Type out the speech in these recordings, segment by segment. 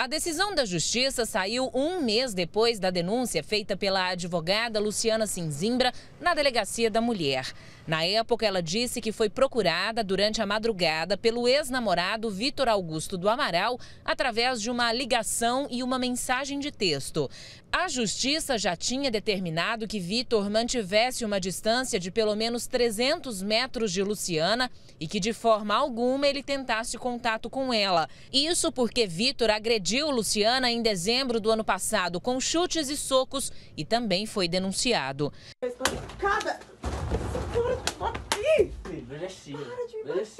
A decisão da Justiça saiu um mês depois da denúncia feita pela advogada Luciana Cinzimbra na Delegacia da Mulher. Na época, ela disse que foi procurada durante a madrugada pelo ex-namorado Vitor Augusto do Amaral através de uma ligação e uma mensagem de texto. A Justiça já tinha determinado que Vitor mantivesse uma distância de pelo menos 300 metros de Luciana e que de forma alguma ele tentasse contato com ela. Isso porque Vitor agrediu agrediu Luciana em dezembro do ano passado com chutes e socos e também foi denunciado.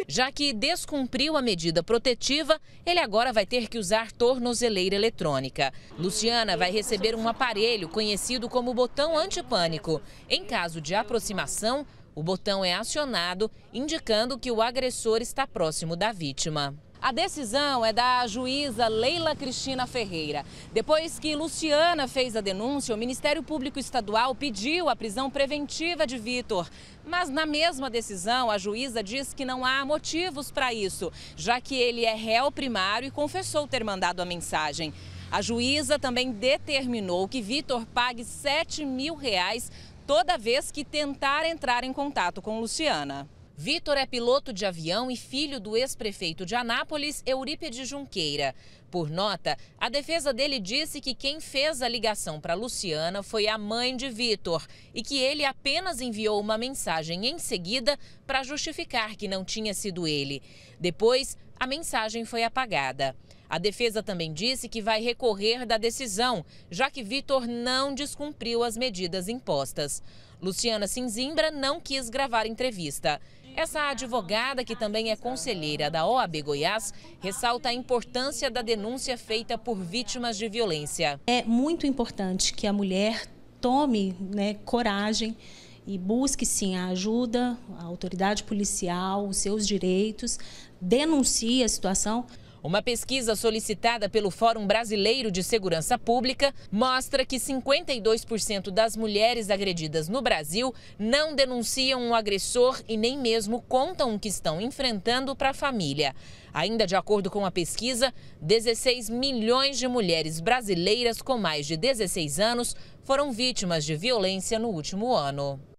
Já que descumpriu a medida protetiva, ele agora vai ter que usar tornozeleira eletrônica. Luciana vai receber um aparelho conhecido como botão antipânico. Em caso de aproximação, o botão é acionado, indicando que o agressor está próximo da vítima. A decisão é da juíza Leila Cristina Ferreira. Depois que Luciana fez a denúncia, o Ministério Público Estadual pediu a prisão preventiva de Vitor. Mas na mesma decisão, a juíza diz que não há motivos para isso, já que ele é réu primário e confessou ter mandado a mensagem. A juíza também determinou que Vitor pague 7 mil reais toda vez que tentar entrar em contato com Luciana. Vitor é piloto de avião e filho do ex-prefeito de Anápolis, Eurípede Junqueira. Por nota, a defesa dele disse que quem fez a ligação para Luciana foi a mãe de Vitor e que ele apenas enviou uma mensagem em seguida para justificar que não tinha sido ele. Depois, a mensagem foi apagada. A defesa também disse que vai recorrer da decisão, já que Vitor não descumpriu as medidas impostas. Luciana Cinzimbra não quis gravar entrevista. Essa advogada, que também é conselheira da OAB Goiás, ressalta a importância da denúncia feita por vítimas de violência. É muito importante que a mulher tome né, coragem e busque sim a ajuda, a autoridade policial, os seus direitos, denuncie a situação. Uma pesquisa solicitada pelo Fórum Brasileiro de Segurança Pública mostra que 52% das mulheres agredidas no Brasil não denunciam o um agressor e nem mesmo contam o que estão enfrentando para a família. Ainda de acordo com a pesquisa, 16 milhões de mulheres brasileiras com mais de 16 anos foram vítimas de violência no último ano.